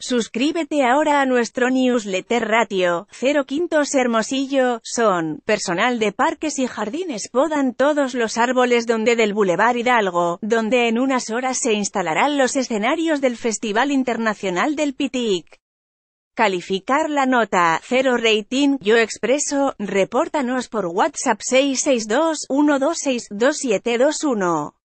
Suscríbete ahora a nuestro newsletter ratio, 0 Quintos Hermosillo, son, personal de parques y jardines podan todos los árboles donde del Boulevard Hidalgo, donde en unas horas se instalarán los escenarios del Festival Internacional del Pitic. Calificar la nota, 0 rating, yo expreso, repórtanos por WhatsApp 662 126 2721